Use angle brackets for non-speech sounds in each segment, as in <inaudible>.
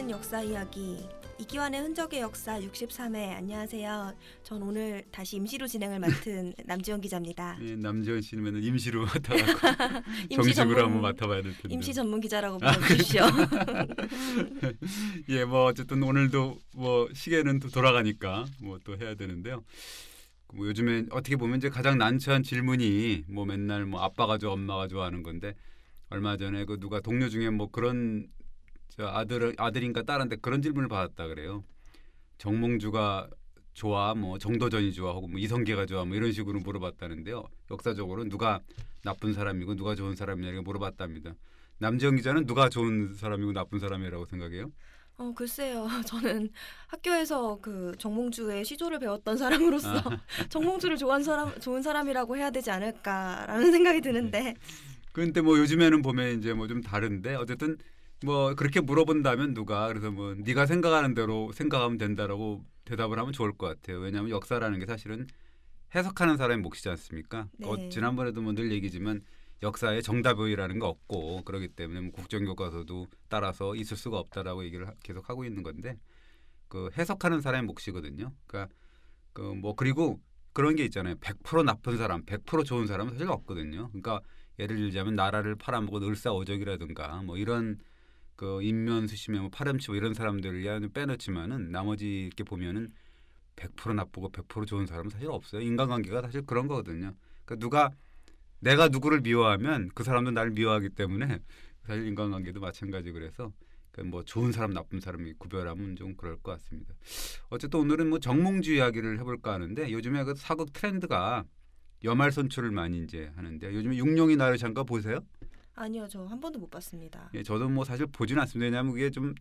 읽는 역사 이야기 이기환의 흔적의 역사 63회 안녕하세요. 전 오늘 다시 임시로 진행을 맡은 <laughs> 남지원 기자입니다. 네, 남지원 씨는 임시로 <laughs> 맡아갖고 정식으로 한번 맡아봐야 될 텐데. 임시 전문 기자라고 아, 불러주시죠. <laughs> 예, 뭐 어쨌든 오늘도 뭐 시계는 또 돌아가니까 뭐 또 해야 되는데요. 뭐 요즘에 어떻게 보면 이제 가장 난처한 질문이 뭐 맨날 뭐 아빠가 좋아 엄마가 좋아하는 건데 얼마 전에 그 누가 동료 중에 뭐 그런 저 아들 아들인가 딸한테 그런 질문을 받았다 그래요. 정몽주가 좋아, 뭐 정도전이 좋아, 하고 뭐 이성계가 좋아, 뭐 이런 식으로 물어봤다는데요. 역사적으로 누가 나쁜 사람이고 누가 좋은 사람이냐고 물어봤답니다. 남지영 기자는 누가 좋은 사람이고 나쁜 사람이라고 생각해요? 어 글쎄요. <laughs> 저는 학교에서 그 정몽주의 시조를 배웠던 사람으로서 아. <laughs> 정몽주를 좋아한 사람 좋은 사람이라고 해야 되지 않을까라는 생각이 드는데. 네. 근데 뭐 요즘에는 보면 이제 뭐 좀 다른데 어쨌든 뭐 그렇게 물어본다면 누가 그래서 뭐 네가 생각하는 대로 생각하면 된다라고 대답을 하면 좋을 것 같아요. 왜냐하면 역사라는 게 사실은 해석하는 사람이 몫이지 않습니까? 네. 어, 지난번에도 뭐 늘 얘기지만 역사에 정답이라는 게 없고 그렇기 때문에 뭐 국정교과서도 따라서 있을 수가 없다라고 얘기를 하, 계속 하고 있는 건데 그 해석하는 사람의 몫이거든요. 그러니까 그뭐 그리고 그런 게 있잖아요. 100% 나쁜 사람, 100% 좋은 사람은 사실 없거든요. 그러니까 예를 들자면 나라를 팔아먹은 을사오적이라든가 뭐 이런 그 인면수 심에뭐 파렴치 고 뭐 이런 사람들을 빼놓지만은 나머지 이렇게 보면은 100% 나쁘고 100% 좋은 사람은 사실 없어요. 인간관계가 사실 그런 거거든요. 그러니까 누가 내가 누구를 미워하면 그 사람도 나를 미워하기 때문에 <laughs> 사실 인간관계도 마찬가지 그래서 그뭐 그러니까 좋은 사람 나쁜 사람이 구별하면 좀 그럴 것 같습니다. 어쨌든 오늘은 뭐 정몽주 이야기를 해볼까 하는데 요즘에 그 사극 트렌드가 여말 선출을 많이 이제 하는데 요즘에 육룡이 나를 잠깐 보세요. 아니요, 저 한 번도 못 봤습니다. 예, 저도 뭐 사실 보지는 않습니다. 왜냐하면 그게 좀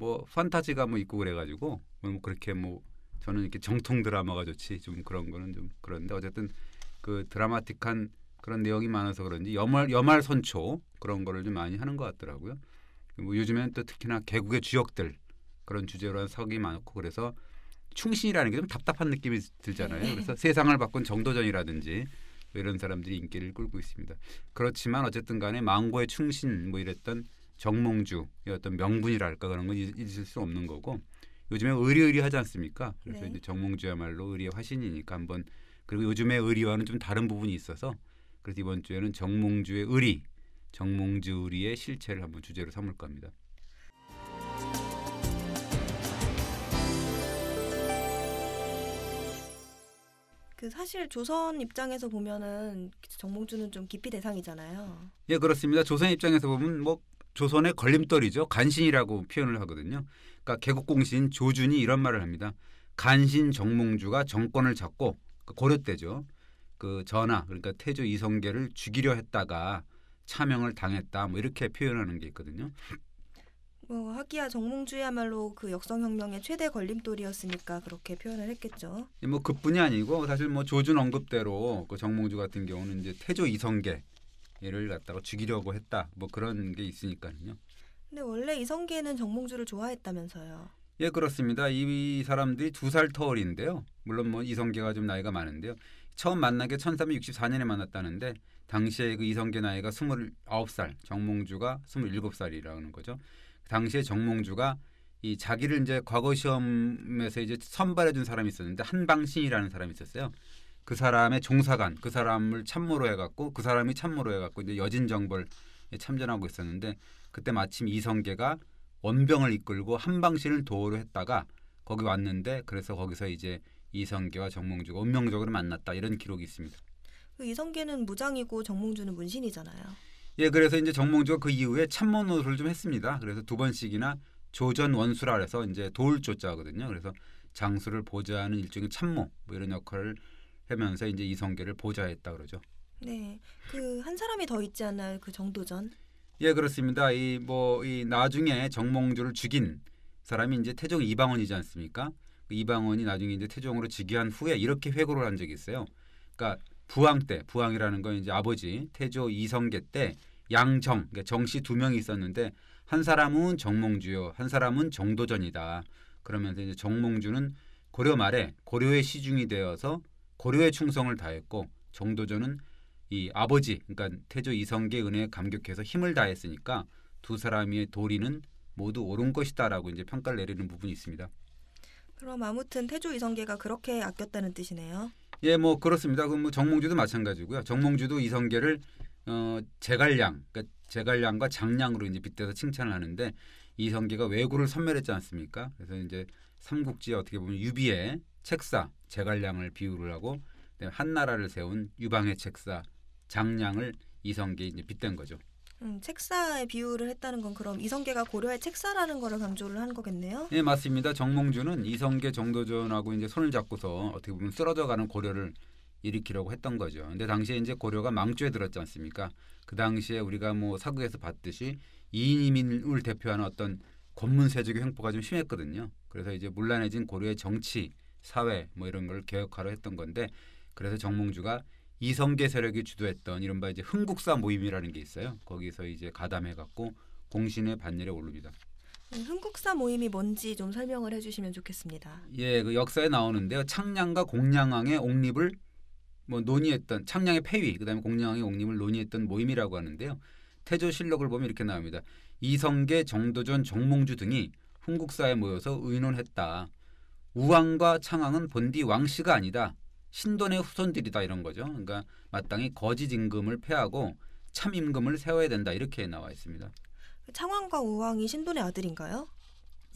뭐 판타지가 뭐 있고 그래가지고 뭐 그렇게 뭐 저는 이렇게 정통 드라마가 좋지 좀 그런 거는 좀 그런데 어쨌든 그 드라마틱한 그런 내용이 많아서 그런지 여말여말 선초 그런 거를 좀 많이 하는 것 같더라고요. 뭐 요즘엔 또 특히나 개국의 주역들 그런 주제로 한 석이 많고 그래서 충신이라는 게 좀 답답한 느낌이 들잖아요. 네. 그래서 세상을 바꾼 정도전이라든지 뭐 이런 사람들이 인기를 끌고 있습니다. 그렇지만 어쨌든 간에 망고의 충신 뭐 이랬던 정몽주의 어떤 명분이랄까 그런 건잊을수 없는 거고 요즘에 의리의리 하지 않습니까? 그래서 네. 이제 정몽주야말로 의리의 화신이니까 한번 그리고 요즘에 의리와는 좀 다른 부분이 있어서 그래서 이번 주에는 정몽주의 의리, 정몽주 의리의 실체를 한번 주제로 삼을 겁니다. 그 사실 조선 입장에서 보면은 정몽주는 좀 기피 대상이잖아요. 예, 그렇습니다. 조선 입장에서 보면 뭐 조선의 걸림돌이죠. 간신이라고 표현을 하거든요. 그러니까 개국공신 조준이 이런 말을 합니다. 간신 정몽주가 정권을 잡고 그 고려 때죠. 그 전하 그러니까 태조 이성계를 죽이려 했다가 차명을 당했다 뭐 이렇게 표현하는 게 있거든요. 뭐 어, 하기야 정몽주야말로 그 역성혁명의 최대 걸림돌이었으니까 그렇게 표현을 했겠죠. 뭐 그뿐이 아니고 사실 뭐 조준 언급대로 그 정몽주 같은 경우는 이제 태조 이성계를 갖다가 죽이려고 했다 뭐 그런 게 있으니까요. 근데 원래 이성계는 정몽주를 좋아했다면서요. 예 그렇습니다. 이 사람들이 두 살 터울인데요. 물론 뭐 이성계가 좀 나이가 많은데요. 처음 만난 게 1364년에 만났다는데 당시에 그 이성계 나이가 29살, 정몽주가 27살이라는 거죠. 당시에 정몽주가 이 자기를 이제 과거 시험에서 이제 선발해 준 사람이 있었는데 한방신이라는 사람이 있었어요. 그 사람의 종사관, 그 사람을 참모로 해 갖고 그 사람이 참모로 해 갖고 이제 여진 정벌에 참전하고 있었는데 그때 마침 이성계가 원병을 이끌고 한방신을 도우로 했다가 거기 왔는데 그래서 거기서 이제 이성계와 정몽주가 운명적으로 만났다 이런 기록이 있습니다. 그 이성계는 무장이고 정몽주는 문신이잖아요. 예, 그래서 이제 정몽주가 그 이후에 참모 노릇을 좀 했습니다. 그래서 두 번씩이나 조전 원수라 그래서 이제 도울 조자거든요. 그래서 장수를 보좌하는 일종의 참모 뭐 이런 역할을 하면서 이제 이성계를 보좌했다 그러죠. 네, 그 한 사람이 더 있지 않나요? 그 정도전? 예, 그렇습니다. 이 뭐이 뭐 이 나중에 정몽주를 죽인 사람이 이제 태종 이방원이지 않습니까? 그 이방원이 나중에 이제 태종으로 즉위한 후에 이렇게 회고를 한 적이 있어요. 그러니까 부왕 때 부왕이라는 건 이제 아버지 태조 이성계 때 양정 그러니까 정씨 두 명이 있었는데 한 사람은 정몽주요 한 사람은 정도전이다 그러면서 이제 정몽주는 고려 말에 고려의 시중이 되어서 고려의 충성을 다했고 정도전은 이 아버지 그러니까 태조 이성계 은혜에 감격해서 힘을 다했으니까 두 사람의 도리는 모두 옳은 것이다라고 이제 평가를 내리는 부분이 있습니다. 그럼 아무튼 태조 이성계가 그렇게 아꼈다는 뜻이네요. 예, 뭐 그렇습니다. 그럼 뭐 정몽주도 마찬가지고요. 정몽주도 이성계를 어, 제갈량, 그러니까 제갈량과 장량으로 이제 빗대서 칭찬을 하는데 이성계가 왜구를 선멸했지 않습니까? 그래서 이제 삼국지에 어떻게 보면 유비의 책사 제갈량을 비유를 하고 한나라를 세운 유방의 책사 장량을 이성계 이제 빗댄 거죠. 음, 책사의 비유를 했다는 건 그럼 이성계가 고려의 책사라는 것을 강조를 한 거겠네요. 네 맞습니다. 정몽주는 이성계 정도전하고 이제 손을 잡고서 어떻게 보면 쓰러져가는 고려를 일으키려고 했던 거죠. 근데 당시에 이제 고려가 망주에 들었지 않습니까? 그 당시에 우리가 뭐 사극에서 봤듯이 이인이민을 대표하는 어떤 권문세족의 횡포가 좀 심했거든요. 그래서 이제 문란해진 고려의 정치, 사회 뭐 이런 걸 개혁하려 했던 건데 그래서 정몽주가 이성계 세력이 주도했던 이른바 이제 흥국사 모임이라는 게 있어요. 거기서 이제 가담해 갖고 공신의 반열에 오릅니다. 음, 흥국사 모임이 뭔지 좀 설명을 해주시면 좋겠습니다. 예, 그 역사에 나오는데요. 창량과 공량왕의 옹립을 뭐 논의했던 창량의 폐위, 그다음에 공량왕의 옹립을 논의했던 모임이라고 하는데요. 태조실록을 보면 이렇게 나옵니다. 이성계, 정도전, 정몽주 등이 흥국사에 모여서 의논했다. 우왕과 창왕은 본디 왕씨가 아니다. 신돈의 후손들이다 이런 거죠. 그러니까 마땅히 거짓 임금을 폐하고 참 임금을 세워야 된다 이렇게 나와 있습니다. 창왕과 우왕이 신돈의 아들인가요?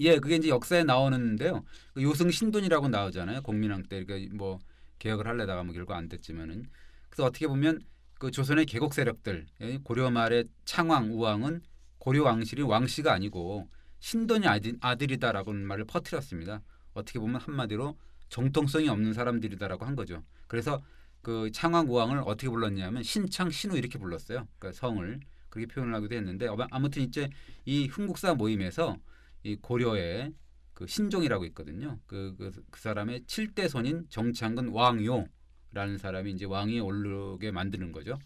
예, 그게 이제 역사에 나오는데요. 그 요승 신돈이라고 나오잖아요. 공민왕 때그러니뭐 개혁을 할려다가 뭐 결국 안 됐지만은 그래서 어떻게 보면 그 조선의 개국 세력들 예, 고려 말의 창왕 우왕은 고려 왕실이 왕씨가 아니고 신돈이 아들, 아들이다라고 말을 퍼뜨렸습니다. 어떻게 보면 한마디로 정통성이 없는 사람들이다라고 한 거죠. 그래서 그 창왕 고왕을 어떻게 불렀냐면 신창 신우 이렇게 불렀어요. 그러니까 성을 그렇게 표현을 하기도 했는데 아무튼 이제 이 흥국사 모임에서 이 고려의 그 신종이라고 있거든요. 그, 그, 그 사람의 칠대 손인 정창근 왕요라는 사람이 이제 왕이 오르게 만드는 거죠.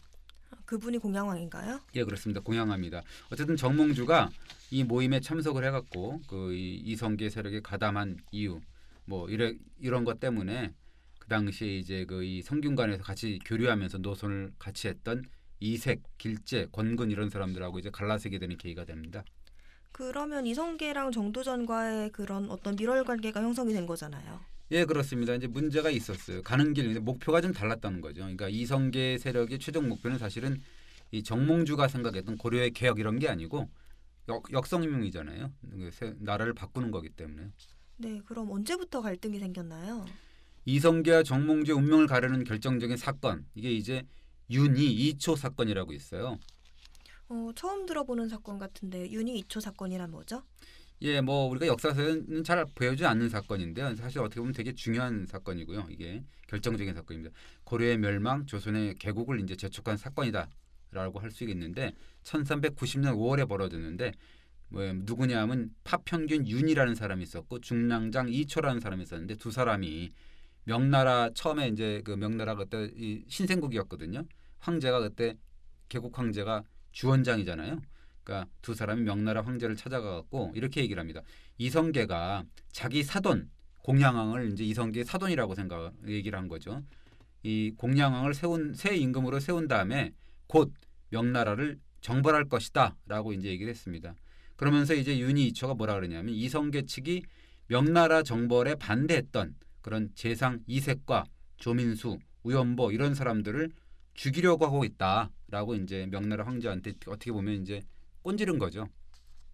아, 그분이 공양왕인가요? 예, 그렇습니다. 공양왕입니다. 어쨌든 정몽주가 이 모임에 참석을 해갖고 그 이성계 세력에 가담한 이유, 뭐이런 이런 것 때문에 그 당시에 이제 그 이 성균관에서 같이 교류하면서 노선을 같이 했던 이색, 길재, 권근 이런 사람들하고 이제 갈라서게 되는 계기가 됩니다. 그러면 이성계랑 정도전과의 그런 어떤 밀월 관계가 형성이 된 거잖아요. 예, 그렇습니다. 이제 문제가 있었어요. 가는 길 목표가 좀 달랐다는 거죠. 그러니까 이성계 세력의 최종 목표는 사실은 이 정몽주가 생각했던 고려의 개혁 이런 게 아니고 역, 역성임이잖아요 그 나라를 바꾸는 거기 때문에 네, 그럼 언제부터 갈등이 생겼나요? 이성계와 정몽주의 운명을 가르는 결정적인 사건 이게 이제 윤희 2초 사건이라고 있어요. 어, 처음 들어보는 사건 같은데 윤희 2초 사건이란 뭐죠? 예, 뭐 우리가 역사서에는 잘 보여주지 않는 사건인데요. 사실 어떻게 보면 되게 중요한 사건이고요. 이게 결정적인 사건입니다. 고려의 멸망, 조선의 개국을 이제 재촉한 사건이다라고 할 수 있겠는데 1390년 5월에 벌어졌는데 뭐 누구냐 하면 파평균 윤이라는 사람이 있었고 중랑장 이초라는 사람이 있었는데 두 사람이 명나라 처음에 이제 그 명나라 그때 이 신생국이었거든요. 황제가 그때 개국 황제가 주원장이잖아요. 그러니까 두 사람이 명나라 황제를 찾아가갖고 이렇게 얘기를 합니다. 이성계가 자기 사돈 공양왕을 이제 이성계 사돈이라고 생각 얘기를 한 거죠. 이 공양왕을 세운 새 임금으로 세운 다음에 곧 명나라를 정벌할 것이다라고 이제 얘기를 했습니다. 그러면서 이제 윤희 이처가 뭐라 그러냐면 이성계 측이 명나라 정벌에 반대했던 그런 재상 이색과 조민수, 우연보 이런 사람들을 죽이려고 하고 있다라고 이제 명나라 황제한테 어떻게 보면 이제 꼰지른 거죠.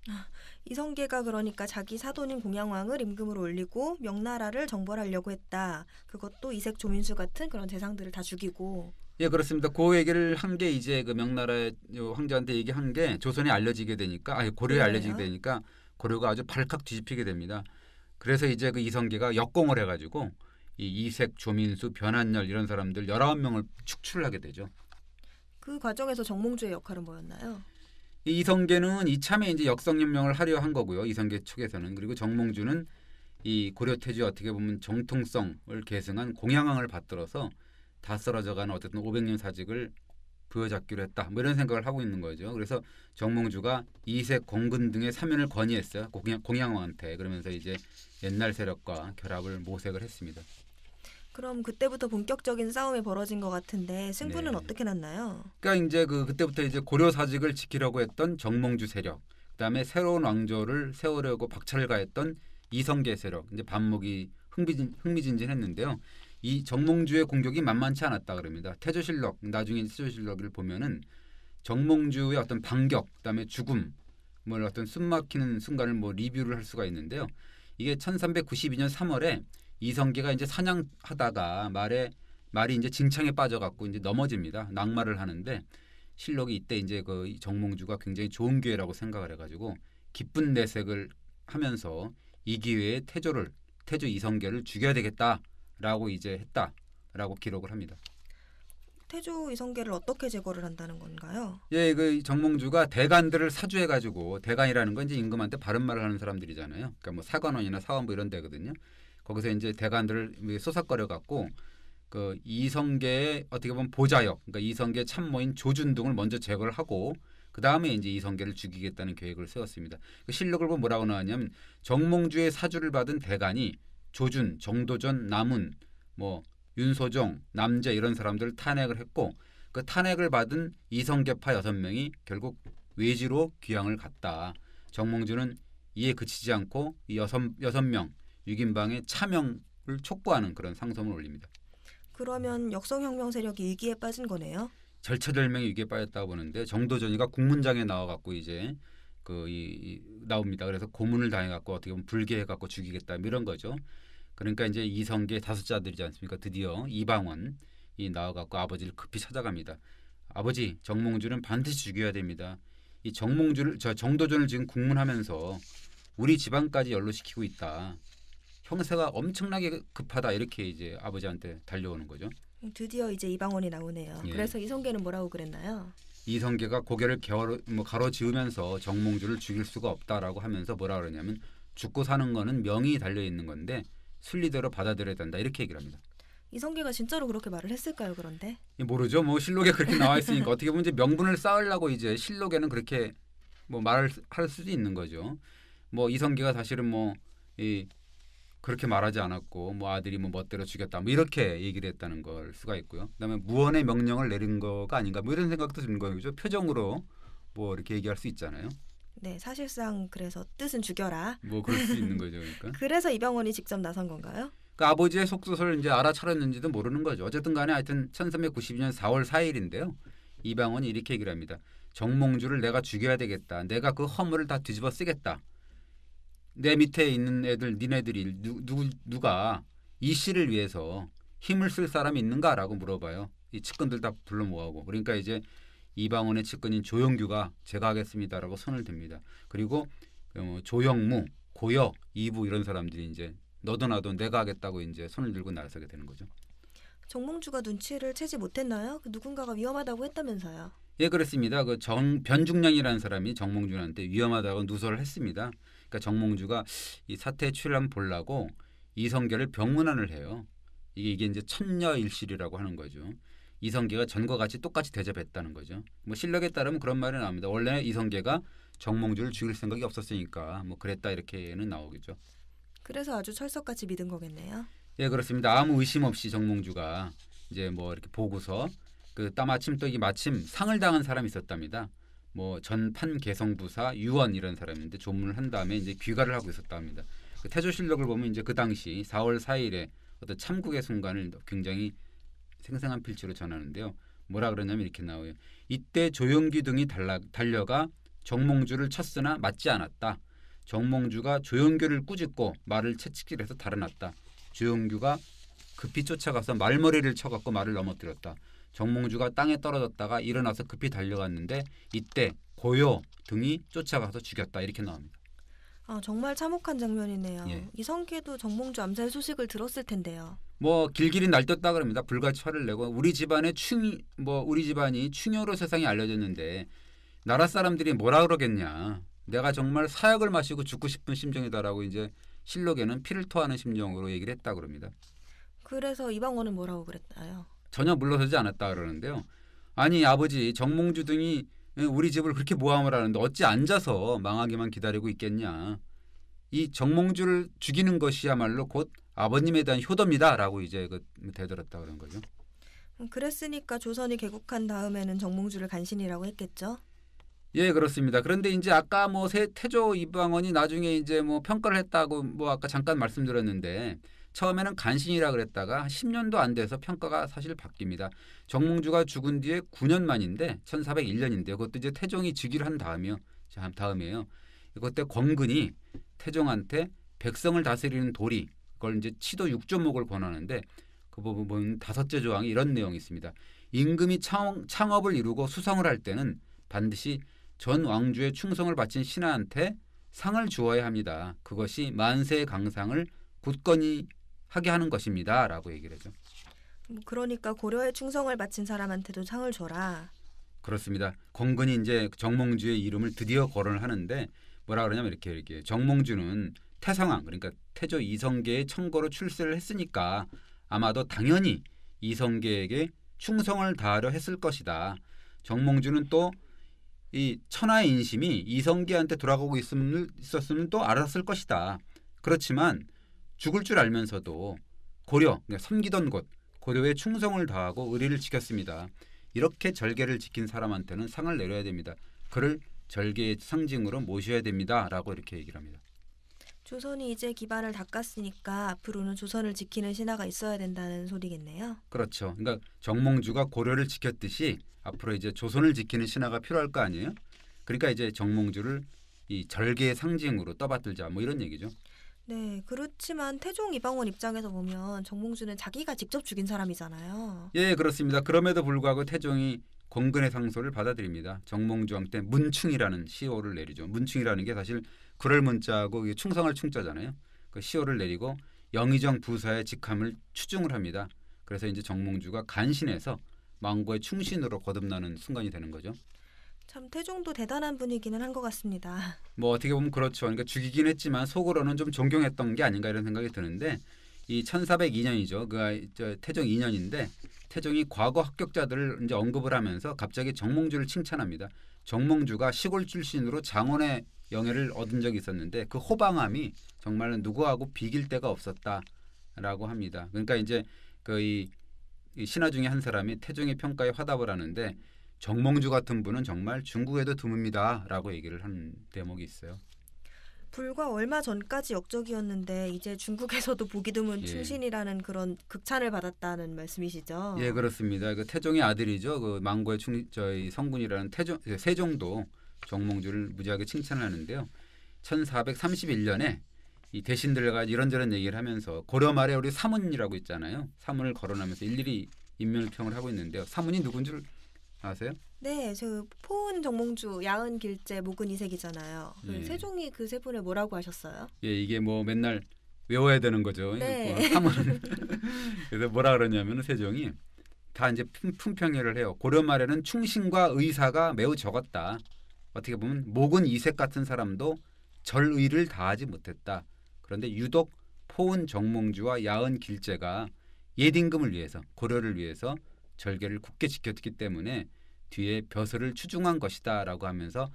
아, 이성계가 그러니까 자기 사돈인 공양왕을 임금으로 올리고 명나라를 정벌하려고 했다. 그것도 이색 조민수 같은 그런 대상들을 다 죽이고 예 그렇습니다. 그 얘기를 한 게 이제 그 명나라의 황제한테 얘기한 게 조선에 알려지게 되니까 아니 고려에 그 알려지게 되니까 고려가 아주 발칵 뒤집히게 됩니다. 그래서 이제 그 이성계가 역공을 해가지고 이 이색, 조민수, 변한열 이런 사람들 열아홉 명을 축출 하게 되죠. 그 과정에서 정몽주의 역할은 뭐였나요? 이 이성계는 이참에 이제 역성연명을 하려 한 거고요. 이성계 측에서는 그리고 정몽주는 이 고려 태조 어떻게 보면 정통성을 계승한 공양왕을 받들어서 다 쓰러져가는 어쨌든 500년 사직을 부여잡기로 했다. 뭐 이런 생각을 하고 있는 거죠. 그래서 정몽주가 이색 공근 등의 사면을 건의했어요. 공양, 공양왕한테 그러면서 이제 옛날 세력과 결합을 모색을 했습니다. 그럼 그때부터 본격적인 싸움이 벌어진 것 같은데 승부는 네. 어떻게 났나요? 그러니까 이제 그 그때부터 이제 고려 사직을 지키려고 했던 정몽주 세력, 그다음에 새로운 왕조를 세우려고 박차를 가했던 이성계 세력, 이제 반목이 흥미진 흥미진진했는데요. 이 정몽주의 공격이 만만치 않았다 그럽니다. 태조실록 나중에 태조실록을 보면은 정몽주의 어떤 반격, 그다음에 죽음, 뭐 어떤 숨막히는 순간을 뭐 리뷰를 할 수가 있는데요. 이게 1392년 3월에 이성계가 이제 사냥하다가 말에 말이 이제 징창에 빠져갖고 이제 넘어집니다. 낙마를 하는데 실록이 이때 이제 그 정몽주가 굉장히 좋은 기회라고 생각을 해가지고 기쁜 내색을 하면서 이 기회에 태조를 태조 이성계를 죽여야 되겠다 라고 이제 했다라고 기록을 합니다. 태조 이성계를 어떻게 제거를 한다는 건가요? 예, 그 정몽주가 대간들을 사주해 가지고 대간이라는 건 이제 임금한테 바른 말을 하는 사람들이잖아요. 그러니까 뭐 사관원이나 사원부 이런 데거든요. 거기서 이제 대간들을 쏘삭거려 갖고 그 이성계의 어떻게 보면 보좌역, 그러니까 이성계 참모인 조준 등을 먼저 제거를 하고 그 다음에 이제 이성계를 죽이겠다는 계획을 세웠습니다. 그 실록을 보면 뭐 뭐라고 나왔냐면 정몽주의 사주를 받은 대간이 조준, 정도전, 남은뭐 윤소종, 남재 이런 사람들을 탄핵을 했고 그 탄핵을 받은 이성계파 여섯 명이 결국 외지로 귀향을 갔다. 정몽주는 이에 그치지 않고 이 여섯 여섯 명 유김방의 차명을 촉구하는 그런 상소문을 올립니다. 그러면 역성혁명 세력이 위기에 빠진 거네요. 절차절명의 위기에 빠졌다고 보는데 정도전이가 국문장에 나와갖고 이제 그이 나옵니다. 그래서 고문을 당해 갖고 어떻게 보면 불개해 갖고 죽이겠다 뭐 이런 거죠. 그러니까 이제 이성계 다섯자들이지 않습니까? 드디어 이방원이 나와 갖고 아버지를 급히 찾아갑니다. 아버지 정몽주는 반드시 죽여야 됩니다. 이 정몽주를 저 정도전을 지금 국문하면서 우리 집안까지 연루시키고 있다. 형세가 엄청나게 급하다 이렇게 이제 아버지한테 달려오는 거죠. 드디어 이제 이방원이 나오네요. 예. 그래서 이성계는 뭐라고 그랬나요? 이성계가 고개를 겨루, 뭐 가로지으면서 정몽주를 죽일 수가 없다라고 하면서 뭐라 그러냐면 죽고 사는 거는 명이 달려 있는 건데 순리대로 받아들여야 된다 이렇게 얘기를 합니다. 이성계가 진짜로 그렇게 말을 했을까요? 그런데 모르죠. 뭐 실록에 그렇게 나와 있으니까 어떻게 보면 이제 명분을 쌓으려고 이제 실록에는 그렇게 뭐 말을 할 수도 있는 거죠. 뭐 이성계가 사실은 뭐이 그렇게 말하지 않았고 뭐 아들이 뭐 멋대로 죽였다 뭐 이렇게 얘기를 했다는 걸 수가 있고요. 그다음에 무언의 명령을 내린 거가 아닌가 뭐 이런 생각도 드는 거예요. 그죠? 표정으로 뭐 이렇게 얘기할 수 있잖아요. 네, 사실상 그래서 뜻은 죽여라. 뭐 그럴 수 있는 거죠, 그러니까. <laughs> 그래서 이병헌이 직접 나선 건가요? 그 아버지의 속뜻을 이제 알아차렸는지도 모르는 거죠. 어쨌든 간에 하여튼 1392년 4월 4일인데요. 이방원이 이렇게 얘기를 합니다. 정몽주를 내가 죽여야 되겠다. 내가 그 허물을 다 뒤집어 쓰겠다. 내 밑에 있는 애들 니네들이 누, 누, 누가 이 씨를 위해서 힘을 쓸 사람이 있는가라고 물어봐요. 이 측근들 다 불러 모아고 그러니까 이제 이방원의 측근인 조영규가 제가 하겠습니다라고 손을 댑니다 그리고 어, 조영무, 고역, 이부 이런 사람들이 이제 너도 나도 내가 하겠다고 이제 손을 들고 나서게 되는 거죠. 정몽주가 눈치를 채지 못했나요? 그 누군가가 위험하다고 했다면서요. 예, 그렇습니다. 그정 변중량이라는 사람이 정몽준한테 위험하다고 누설을 했습니다. 그러니까 정몽주가 이 사태에 출연 보려고 이성계를 병문안을 해요. 이게 이게 이제 천녀일실이라고 하는 거죠. 이성계가 전과 같이 똑같이 대접했다는 거죠. 뭐 실력에 따르면 그런 말이 나옵니다. 원래 이성계가 정몽주를 죽일 생각이 없었으니까 뭐 그랬다 이렇게는 나오겠죠. 그래서 아주 철석같이 믿은 거겠네요. 예, 그렇습니다. 아무 의심 없이 정몽주가 이제 뭐 이렇게 보고서 그 따마침 또이 마침 상을 당한 사람이 있었답니다. 뭐 전판 개성부사 유원 이런 사람인데 조문을 한 다음에 이제 귀가를 하고 있었답니다. 그 태조실록을 보면 이제 그 당시 4월 4일에 어떤 참국의 순간을 굉장히 생생한 필치로 전하는데요. 뭐라 그러냐면 이렇게 나와요. 이때 조영기 등이 달라, 달려가 정몽주를 쳤으나 맞지 않았다. 정몽주가 조영규를 꾸짖고 말을 채찍질해서 달아났다. 조영규가 급히 쫓아가서 말머리를 쳐갖고 말을 넘어뜨렸다. 정몽주가 땅에 떨어졌다가 일어나서 급히 달려갔는데 이때 고요 등이 쫓아가서 죽였다 이렇게 나옵니다. 아 정말 참혹한 장면이네요. 예. 이성계도 정몽주 암살 소식을 들었을 텐데요. 뭐 길길이 날뛰었다 그럽니다. 불같이 화를 내고 우리 집안의 충뭐 우리 집안이 충효로 세상에 알려졌는데 나라 사람들이 뭐라 그러겠냐. 내가 정말 사약을 마시고 죽고 싶은 심정이다라고 이제 실록에는 피를 토하는 심정으로 얘기를 했다 그럽니다. 그래서 이방원은 뭐라고 그랬나요? 전혀 물러서지 않았다 그러는데요. 아니 아버지 정몽주 등이 우리 집을 그렇게 모함을 하는데 어찌 앉아서 망하기만 기다리고 있겠냐. 이 정몽주를 죽이는 것이야말로 곧 아버님에 대한 효도입니다라고 이제 그 대들었다 그런 거죠. 음, 그랬으니까 조선이 개국한 다음에는 정몽주를 간신이라고 했겠죠. 예, 그렇습니다. 그런데 이제 아까 뭐 태조 이방원이 나중에 이제 뭐 평가를 했다고 뭐 아까 잠깐 말씀드렸는데 처음에는 간신이라 그랬다가 10년도 안 돼서 평가가 사실 바뀝니다. 정몽주가 죽은 뒤에 9년 만인데 1401년인데요. 그것도 이제 태종이 즉위를 한 다음이요. 다음이에요. 그때 권근이 태종한테 백성을 다스리는 도리 그걸 이제 치도 6조목을 권하는데 그 부분 보면 다섯째 조항이 이런 내용이 있습니다. 임금이 창, 창업을 이루고 수성을 할 때는 반드시 전 왕주의 충성을 바친 신하한테 상을 주어야 합니다. 그것이 만세의 강상을 굳건히 하게 하는 것입니다라고 얘기를 하죠. 뭐 그러니까 고려에 충성을 바친 사람한테도 상을 줘라. 그렇습니다. 건근이 이제 정몽주의 이름을 드디어 거론을 하는데 뭐라 그러냐면 이렇게 이렇게 정몽주는 태상왕 그러니까 태조 이성계의 청거로 출세를 했으니까 아마도 당연히 이성계에게 충성을 다하려 했을 것이다. 정몽주는 또 이 천하의 인심이 이성계한테 돌아가고 있었으면 또 알았을 것이다. 그렇지만 죽을 줄 알면서도 고려 그 섬기던 곳 고려에 충성을 다하고 의리를 지켰습니다. 이렇게 절개를 지킨 사람한테는 상을 내려야 됩니다. 그를 절개의 상징으로 모셔야 됩니다라고 이렇게 얘기를 합니다. 조선이 이제 기반을 닦았으니까 앞으로는 조선을 지키는 신하가 있어야 된다는 소리겠네요. 그렇죠. 그러니까 정몽주가 고려를 지켰듯이 앞으로 이제 조선을 지키는 신하가 필요할 거 아니에요? 그러니까 이제 정몽주를 이 절개의 상징으로 떠받들자 뭐 이런 얘기죠. 네, 그렇지만 태종 이방원 입장에서 보면 정몽주는 자기가 직접 죽인 사람이잖아요. 예, 그렇습니다. 그럼에도 불구하고 태종이 권근의 상소를 받아들입니다. 정몽주 왕때 문충이라는 시호를 내리죠. 문충이라는 게 사실 그럴 문자고 충성할 충자잖아요. 그 시호를 내리고 영의정 부사의 직함을 추중을 합니다. 그래서 이제 정몽주가 간신해서 망고의 충신으로 거듭나는 순간이 되는 거죠. 참 태종도 대단한 분이기는 한 것 같습니다. <laughs> 뭐 어떻게 보면 그렇죠. 그러니까 죽이긴 했지만 속으로는 좀 존경했던 게 아닌가 이런 생각이 드는데 이 1402년이죠. 그 태종 2년인데 태종이 과거 합격자들을 이제 언급을 하면서 갑자기 정몽주를 칭찬합니다. 정몽주가 시골 출신으로 장원의 영예를 얻은 적이 있었는데 그 호방함이 정말 누구하고 비길 데가 없었다라고 합니다. 그러니까 이제 그이 신하 중에 한 사람이 태종의 평가에 화답을 하는데 정몽주 같은 분은 정말 중국에도 드뭅니다라고 얘기를 한 대목이 있어요. 불과 얼마 전까지 역적이었는데 이제 중국에서도 보기 드문 예. 충신이라는 그런 극찬을 받았다는 말씀이시죠? 예, 그렇습니다. 그 태종의 아들이죠. 그 망고의 충 저희 성군이라는 태종 그 세종도 정몽주를 무지하게 칭찬하는데요. 1431년에 이 대신들과 이런저런 얘기를 하면서 고려 말에 우리 사문이라고 있잖아요. 사문을 거론하면서 일일이 인멸평을 하고 있는데요. 사문이 누군 줄 아세요? 네, 저 포은 정몽주, 야은 길재, 목은 이색이잖아요. 예. 세종이 그 세 분을 뭐라고 하셨어요? 예, 이게 뭐 맨날 외워야 되는 거죠. 네. 뭐 <laughs> 그래서 뭐라 그러냐면 세종이 다 이제 품, 평회를 해요. 고려 말에는 충신과 의사가 매우 적었다. 어떻게 보면 목은 이색 같은 사람도 절의를 다하지 못했다. 그런데 유독 포은 정몽주와 야은 길재가 예딩금을 위해서 고려를 위해서 절개를 굳게 지켰기 때문에 뒤에 벼슬을 추중한 것이다라고 하면서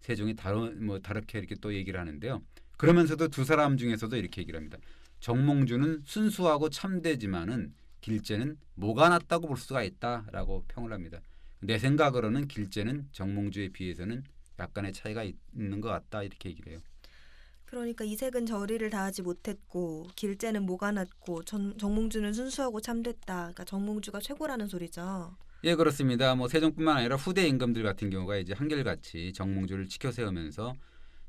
세종이 다른 뭐 다르게 이렇게 또 얘기를 하는데요. 그러면서도 두 사람 중에서도 이렇게 얘기를 합니다. 정몽주는 순수하고 참되지만은 길제는뭐가낫다고볼 수가 있다라고 평을 합니다. 내 생각으로는 길제는 정몽주에 비해서는 약간의 차이가 있는 것 같다 이렇게 얘기를 해요. 그러니까 이색은 저리를 다하지 못했고 길재는 모가났고 정몽주는 순수하고 참됐다. 그러니까 정몽주가 최고라는 소리죠. 예 그렇습니다. 뭐 세종뿐만 아니라 후대 임금들 같은 경우가 이제 한결같이 정몽주를 치켜세우면서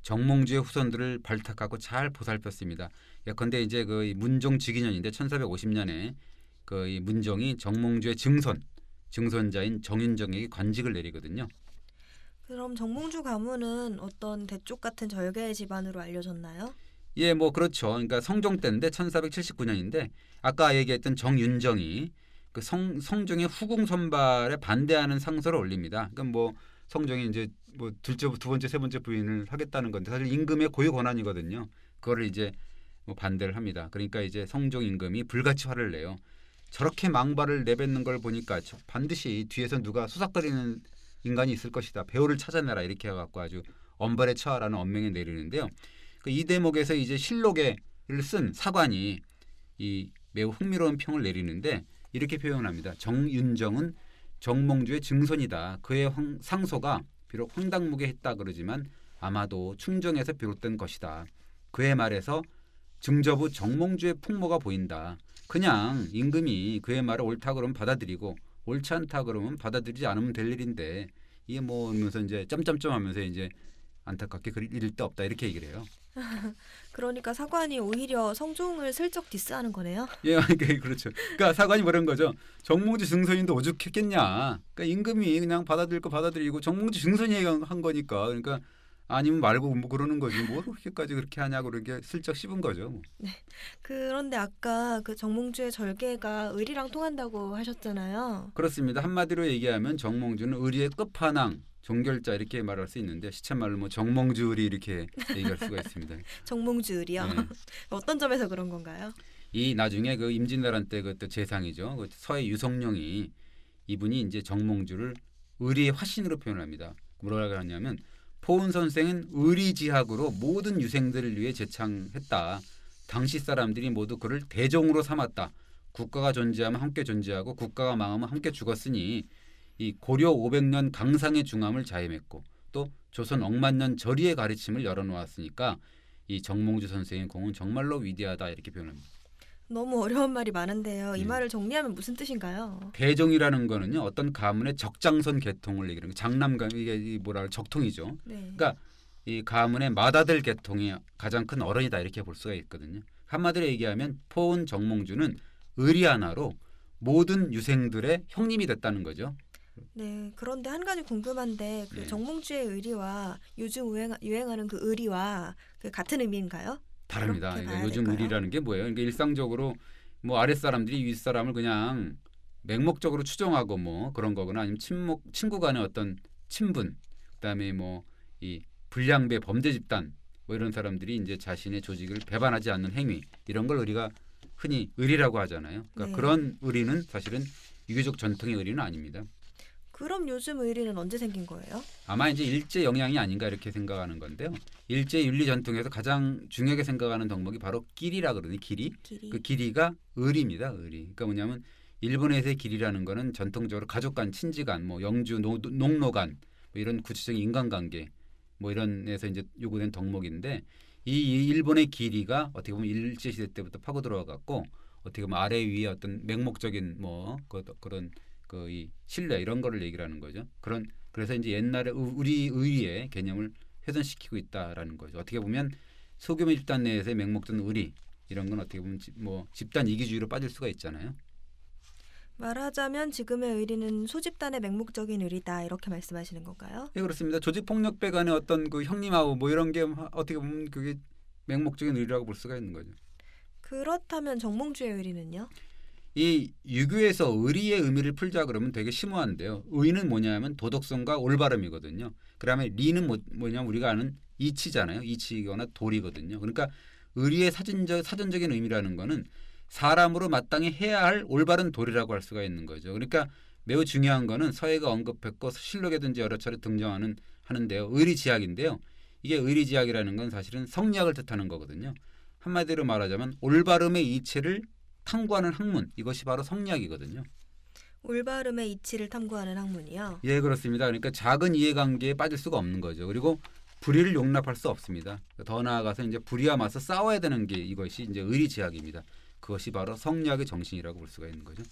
정몽주의 후손들을 발탁하고 잘 보살폈습니다. 예컨대 이제 그 문종 즉위년인데 1450년에 그 문종이 정몽주의 증손 증손자인 정윤정에게 관직을 내리거든요. 그럼 정몽주 가문은 어떤 대쪽 같은 절개의 집안으로 알려졌나요? 예, 뭐 그렇죠. 그러니까 성종 때인데 1479년인데 아까 얘기했던 정윤정이 그 성, 성종의 후궁 선발에 반대하는 상서를 올립니다. 그러니까 뭐 성종이 이제 뭐 둘째, 두 번째, 세 번째 부인을 하겠다는 건데 사실 임금의 고유 권한이거든요. 그거를 이제 뭐 반대를 합니다. 그러니까 이제 성종 임금이 불같이 화를 내요. 저렇게 망발을 내뱉는 걸 보니까 반드시 뒤에서 누가 수삭거리는 인간이 있을 것이다. 배우를 찾아내라 이렇게 해갖고 아주 엄벌에 처하라는 엄명이 내리는데요. 그이 대목에서 이제 실록에를 쓴 사관이 이 매우 흥미로운 평을 내리는데 이렇게 표현합니다. 정윤정은 정몽주의 증손이다. 그의 황, 상소가 비록 황당무게 했다 그러지만 아마도 충정에서 비롯된 것이다. 그의 말에서 증저부 정몽주의 풍모가 보인다. 그냥 임금이 그의 말을 옳다 그러면 받아들이고 옳지 않다 그러면 받아들이지 않으면 될 일인데 이게 뭐 하면서 이제 점점점 하면서 이제 안타깝게 그릴 데 없다 이렇게 얘기를 해요. <laughs> 그러니까 사관이 오히려 성종을 슬쩍 디스하는 거네요. 예, <laughs> 아, 그, 그렇죠. 러니까그 그러니까 사관이 뭐라는 거죠. 정몽주 증선인도 오죽했겠냐. 그러니까 임금이 그냥 받아들일 거 받아들이고 정몽주 증선이 한 거니까 그러니까 아니면 말고 뭐 그러는 거지 뭐 그렇게까지 그렇게 하냐고 그렇게 슬쩍 씹은 거죠. 뭐. 네. 그런데 아까 그 정몽주의 절개가 의리랑 통한다고 하셨잖아요. 그렇습니다. 한마디로 얘기하면 정몽주는 의리의 끝판왕, 종결자 이렇게 말할 수 있는데 시쳇말로 뭐 정몽주 의 이렇게 얘기할 수가 있습니다. <laughs> 정몽주 의요 네. <laughs> 어떤 점에서 그런 건가요? 이 나중에 그 임진왜란 때 그때 재상이죠. 그 서해 유성룡이 이분이 이제 정몽주를 의리의 화신으로 표현합니다. 뭐라고 하냐면 포은 선생은 의리지학으로 모든 유생들을 위해 제창했다. 당시 사람들이 모두 그를 대종으로 삼았다. 국가가 존재하면 함께 존재하고 국가가 망하면 함께 죽었으니 이 고려 500년 강상의 중함을 자임했고 또 조선 억만년 절의의 가르침을 열어놓았으니까 이 정몽주 선생의 공은 정말로 위대하다 이렇게 표현합니다. 너무 어려운 말이 많은데요. 이 네. 말을 정리하면 무슨 뜻인가요? 대종이라는 거는요. 어떤 가문의 적장선 계통을 얘기하는 거. 장남감 이게 뭐라 할 적통이죠. 네. 그러니까 이 가문의 마다들 계통이 가장 큰 어른이다 이렇게 볼 수가 있거든요. 한마디로 얘기하면 포은 정몽주는 의리 하나로 모든 유생들의 형님이 됐다는 거죠. 네, 그런데 한 가지 궁금한데 그 네. 정몽주의 의리와 요즘 유행, 유행하는 그 의리와 그 같은 의미인가요? 다릅니다. 그러니까 요즘 의리라는 게 뭐예요? 그러니까 일상적으로 뭐 아랫 사람들이 윗 사람을 그냥 맹목적으로 추종하고 뭐 그런 거거나 아니면 친목 친구 간의 어떤 친분 그다음에 뭐 이 불량배 범죄 집단 뭐 이런 사람들이 이제 자신의 조직을 배반하지 않는 행위 이런 걸 우리가 흔히 의리라고 하잖아요. 그러니까 네. 그런 의리는 사실은 유교적 전통의 의리는 아닙니다. 그럼 요즘 의리는 언제 생긴 거예요? 아마 이제 일제 영향이 아닌가 이렇게 생각하는 건데요. 일제 윤리 전통에서 가장 중요하게 생각하는 덕목이 바로 길이라 그러니 길이. 길이. 그 길이가 의리입니다. 의리. 그러니까 뭐냐면 일본에서의 길이라는 거는 전통적으로 가족 간, 친지 간, 뭐 영주, 노, 농로 간뭐 이런 구체적인 인간관계 뭐 이런 에서 이제 요구된 덕목인데 이 일본의 길이가 어떻게 보면 일제 시대 때부터 파고 들어와 갖고 어떻게 보면 아래 위에 어떤 맹목적인 뭐 그런 그이 신뢰 이런 거를 얘기하는 거죠. 그런 그래서 이제 옛날에 우리 의리의 개념을 훼손시키고 있다라는 거죠. 어떻게 보면 소규모 집단 내에서 맹목된 의리 이런 건 어떻게 보면 뭐 집단 이기주의로 빠질 수가 있잖아요. 말하자면 지금의 의리는 소집단의 맹목적인 의리다 이렇게 말씀하시는 건가요? 예 그렇습니다. 조직 폭력배 간의 어떤 그 형님하고 뭐 이런 게 어떻게 보면 그게 맹목적인 의리라고 볼 수가 있는 거죠. 그렇다면 정몽주의 의리는요? 이 유교에서 의리의 의미를 풀자 그러면 되게 심오한데요. 의는 뭐냐면 도덕성과 올바름이거든요. 그다음에 리는 뭐, 뭐냐면 우리가 아는 이치잖아요. 이치거나 도리거든요. 그러니까 의리의 사전적, 사전적인 의미라는 거는 사람으로 마땅히 해야 할 올바른 도리라고 할 수가 있는 거죠. 그러니까 매우 중요한 거는 서해가 언급했고 실록에든지 여러 차례 등장하는 하는데요. 의리지약인데요. 이게 의리지약이라는 건 사실은 성리학을 뜻하는 거거든요. 한마디로 말하자면 올바름의 이치를 탐구하는 학문 이것이 바로 성리학이거든요. 올바름의 이치를 탐구하는 학문이요. 예, 그렇습니다. 그러니까 작은 이해관계에 빠질 수가 없는 거죠. 그리고 불의를 용납할 수 없습니다. 그러니까 더 나아가서 이제 불의와 맞서 싸워야 되는 게 이것이 이제 의리제약입니다. 그것이 바로 성리학의 정신이라고 볼 수가 있는 거죠.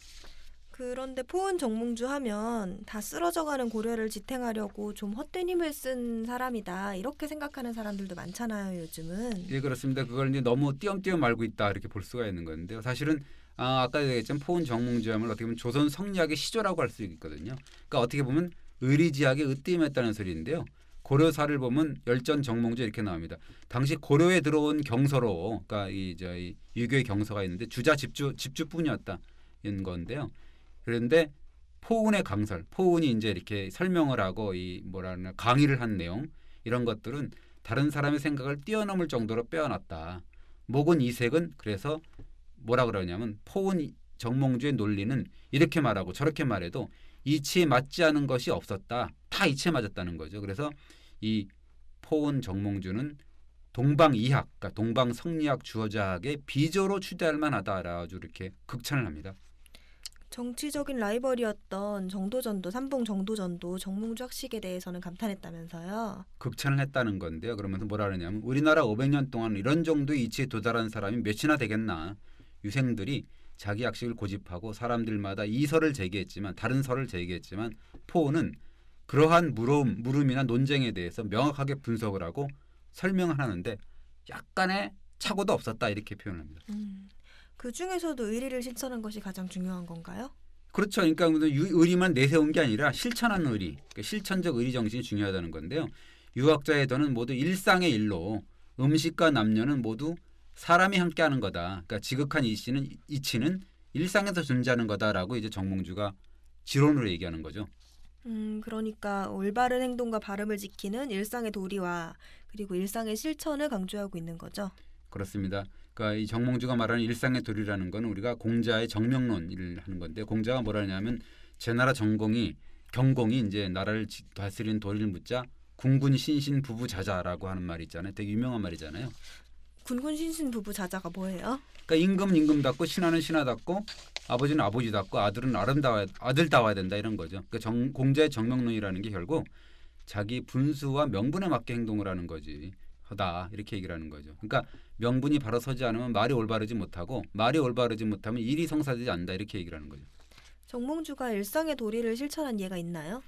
그런데 포은 정몽주 하면 다 쓰러져가는 고려를 지탱하려고 좀 헛된 힘을 쓴 사람이다 이렇게 생각하는 사람들도 많잖아요 요즘은. 예 그렇습니다. 그걸 이제 너무 띄엄띄엄 말고 있다 이렇게 볼 수가 있는 건데요. 사실은 아, 아까 얘기했지만 포은 정몽주 하면 어떻게 보면 조선 성리학의 시조라고 할 수 있거든요. 그러니까 어떻게 보면 의리지학의 으뜸했다는 소리인데요. 고려사를 보면 열전 정몽주 이렇게 나옵니다. 당시 고려에 들어온 경서로, 그러니까 이 저희 유교의 경서가 있는데 주자 집주 집주뿐이었다. 인 건데요. 그런데 포운의 강설, 포운이 이제 이렇게 설명을 하고 이 뭐라나 강의를 한 내용 이런 것들은 다른 사람의 생각을 뛰어넘을 정도로 빼어났다. 목은 이색은 그래서 뭐라 그러냐면 포운 정몽주의 논리는 이렇게 말하고 저렇게 말해도 이치에 맞지 않은 것이 없었다. 다 이치에 맞았다는 거죠. 그래서 이 포운 정몽주는 동방 이학, 그러니까 동방 성리학 주어자학의 비조로 추대할 만하다라고 이렇게 극찬을 합니다. 정치적인 라이벌이었던 정도전도 삼봉 정도전도 정몽주 학식에 대해서는 감탄했다면서요. 극찬을 했다는 건데요. 그러면서 뭐라 그러냐면 우리나라 500년 동안 이런 정도 의 이치에 도달한 사람이 몇이나 되겠나. 유생들이 자기 학식을 고집하고 사람들마다 이 설을 제기했지만 다른 설을 제기했지만 포는 우 그러한 물음, 물음이나 논쟁에 대해서 명확하게 분석을 하고 설명을 하는데 약간의 착오도 없었다 이렇게 표현합니다. 음. 그 중에서도 의리를 실천한 것이 가장 중요한 건가요? 그렇죠. 그러니까 그 의리만 내세운 게 아니라 실천한 의리, 그러니까 실천적 의리 정신이 중요하다는 건데요. 유학자에더는 모두 일상의 일로 음식과 남녀는 모두 사람이 함께하는 거다. 그러니까 지극한 이치는 이치는 일상에서 존재하는 거다라고 이제 정몽주가 지론으로 얘기하는 거죠. 음, 그러니까 올바른 행동과 발음을 지키는 일상의 도리와 그리고 일상의 실천을 강조하고 있는 거죠. 그렇습니다. 그러니까 이 정몽주가 말하는 일상의 도리라는 건 우리가 공자의 정명론을 하는 건데 공자가 뭐라냐면 제 나라 정공이 경공이 이제 나라를 다스린 도리를 묻자 군군 신신 부부 자자라고 하는 말이 있잖아요. 되게 유명한 말이잖아요. 군군 신신 부부 자자가 뭐예요? 그러니까 임금 임금답고 신하는 신하답고 아버지는 아버지답고 아들은 아름다워 아들다워야 된다 이런 거죠. 그러니까 정, 공자의 정명론이라는 게 결국 자기 분수와 명분에 맞게 행동을 하는 거지. 하다 이렇게 얘기를 하는 거죠. 그러니까 명분이 바로 서지 않으면 말이 올바르지 못하고 말이 올바르지 못하면 일이 성사되지 않는다 이렇게 얘기를 하는 거죠. 정몽주가 일상의 도리를 실천한 예가 있나요?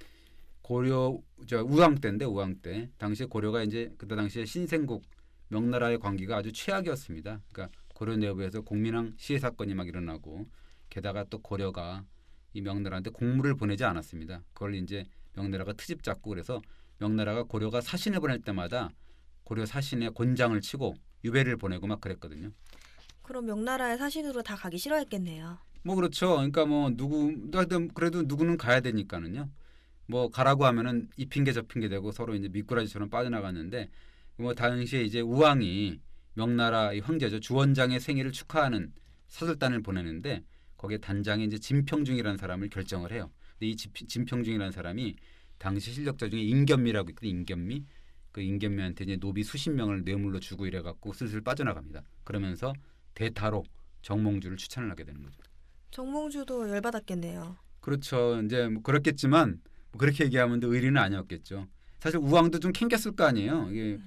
고려 저 우왕 때인데 우왕 때 당시에 고려가 이제 그때 당시에 신생국 명나라의 관계가 아주 최악이었습니다. 그러니까 고려 내부에서 공민왕 시해 사건이 막 일어나고 게다가 또 고려가 이 명나라한테 공물을 보내지 않았습니다. 그걸 이제 명나라가 트집 잡고 그래서 명나라가 고려가 사신을 보낼 때마다 고려 사신의 권장을 치고 유배를 보내고 막 그랬거든요. 그럼 명나라의 사신으로 다 가기 싫어했겠네요. 뭐 그렇죠. 그러니까 뭐 누구 그래도 누구는 가야 되니까는요. 뭐 가라고 하면은 이 핑계 저 핑계 되고 서로 이제 미꾸라지처럼 빠져나갔는데 뭐 당시에 이제 우왕이 명나라 황제죠 주원장의 생일을 축하하는 사절단을 보내는데 거기에 단장에 이제 진평중이라는 사람을 결정을 해요. 근데 이 진평중이라는 사람이 당시 실력자 중에 임겸미라고 있거든요. 임겸미 그 임견면한테 이제 노비 수십 명을 뇌물로 주고 이래 갖고 슬슬 빠져나갑니다. 그러면서 대타로 정몽주를 추천을 하게 되는 거죠. 정몽주도 열받았겠네요. 그렇죠. 이제 뭐 그렇겠지만 뭐 그렇게 얘기하면 의리는 아니었겠죠. 사실 우왕도 좀 캥겼을 거 아니에요. 이게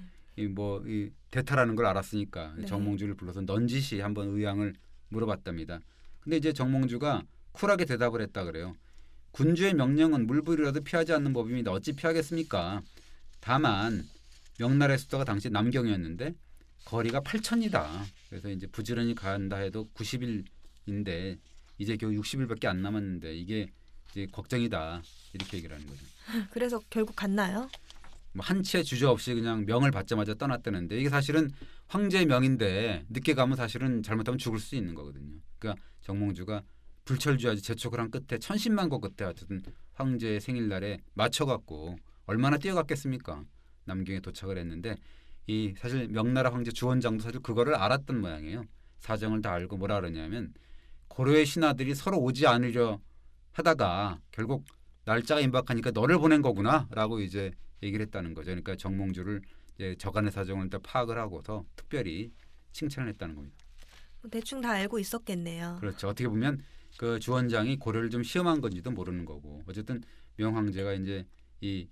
음. 뭐이 대타라는 걸 알았으니까 네. 정몽주를 불러서 넌지시 한번 의향을 물어봤답니다. 근데 이제 정몽주가 쿨하게 대답을 했다 그래요. 군주의 명령은 물불이라도 피하지 않는 법입니다. 어찌 피하겠습니까? 다만 명나라의 수도가 당시 남경이었는데 거리가 8천이다. 그래서 이제 부지런히 간다 해도 90일인데 이제 겨우 60일밖에 안 남았는데 이게 이제 걱정이다 이렇게 얘기를 하는 거죠. <laughs> 그래서 결국 갔나요? 뭐 한치의 주저 없이 그냥 명을 받자마자 떠났다는데 이게 사실은 황제의 명인데 늦게 가면 사실은 잘못하면 죽을 수 있는 거거든요. 그러니까 정몽주가 불철주야지 재촉을 한 끝에 천신만고 끝에 어쨌든 황제의 생일날에 맞춰갖고 얼마나 뛰어갔겠습니까? 남경에 도착을 했는데 이 사실 명나라 황제 주원장도 사실 그거를 알았던 모양이에요. 사정을 다 알고 뭐라 그러냐면 고려의 신하들이 서로 오지 않으려 하다가 결국 날짜가 임박하니까 너를 보낸 거구나라고 이제 얘기를 했다는 거죠. 그러니까 정몽주를 이제 저간의 사정을 다 파악을 하고서 특별히 칭찬을 했다는 겁니다. 뭐 대충 다 알고 있었겠네요. 그렇죠. 어떻게 보면 그 주원장이 고려를 좀 시험한 건지도 모르는 거고 어쨌든 명황제가 이제 이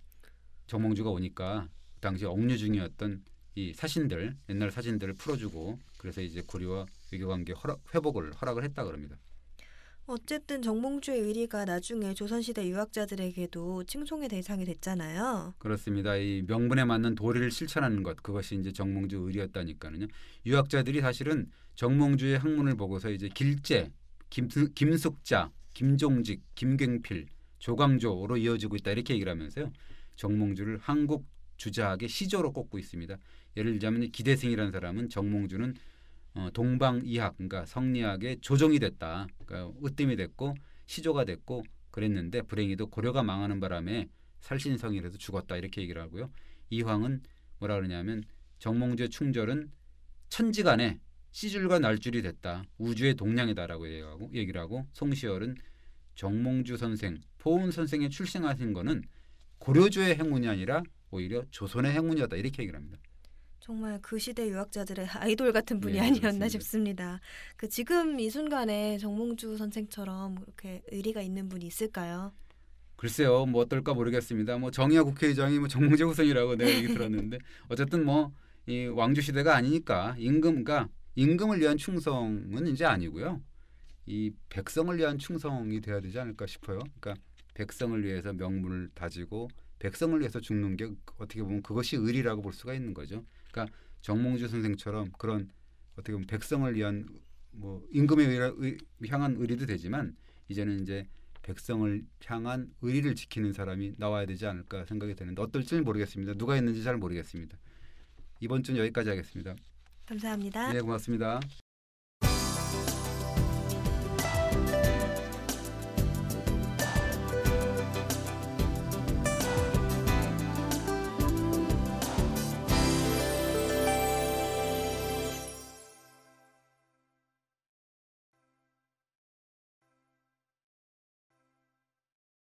정몽주가 오니까 당시 억류 중이었던 이 사신들 옛날 사진들을 풀어주고 그래서 이제 고려와 외교관계 허락, 회복을 허락을 했다 그럽니다. 어쨌든 정몽주의 의리가 나중에 조선시대 유학자들에게도 칭송의 대상이 됐잖아요. 그렇습니다. 이 명분에 맞는 도리를 실천하는 것 그것이 이제 정몽주 의리였다니까요 유학자들이 사실은 정몽주의 학문을 보고서 이제 길재, 김, 김숙자, 김종직, 김경필, 조광조로 이어지고 있다 이렇게 얘기를 하면서요. 정몽주를 한국 주자학의 시조로 꼽고 있습니다. 예를 들자면 기대생이라는 사람은 정몽주는 어, 동방이학 그러니까 성리학의 조정이 됐다. 그러니까 으뜸이 됐고 시조가 됐고 그랬는데 불행히도 고려가 망하는 바람에 살신성이라도 죽었다 이렇게 얘기를 하고요. 이황은 뭐라 그러냐면 정몽주의 충절은 천지간에 시줄과 날줄이 됐다. 우주의 동량이다라고 얘기하고 얘기를 하고 송시열은 정몽주 선생, 보은 선생의 출생하신 거는 고려조의 행운이 아니라 오히려 조선의 행운이었다 이렇게 얘기를 합니다. 정말 그 시대 유학자들의 <laughs> 아이돌 같은 분이 네, 아니었나 그렇습니다. 싶습니다. 그 지금 이 순간에 정몽주 선생처럼 그렇게 의리가 있는 분이 있을까요? 글쎄요, 뭐 어떨까 모르겠습니다. 뭐 정의화 국회의장이 뭐 정몽재 후손이라고 내가 얘기 <laughs> 들었는데 어쨌든 뭐이 왕조 시대가 아니니까 임금 그 임금을 위한 충성은 이제 아니고요. 이 백성을 위한 충성이 돼야 되지 않을까 싶어요. 그러니까 백성을 위해서 명물을 다지고 백성을 위해서 죽는 게 어떻게 보면 그것이 의리라고 볼 수가 있는 거죠. 그러니까 정몽주 선생처럼 그런 어떻게 보면 백성을 위한 뭐 임금에 의라, 향한 의리도 되지만 이제는 이제 백성을 향한 의리를 지키는 사람이 나와야 되지 않을까 생각이 되는데 어떨지는 모르겠습니다. 누가 있는지 잘 모르겠습니다. 이번 주는 여기까지 하겠습니다. 감사합니다. 네, 고맙습니다.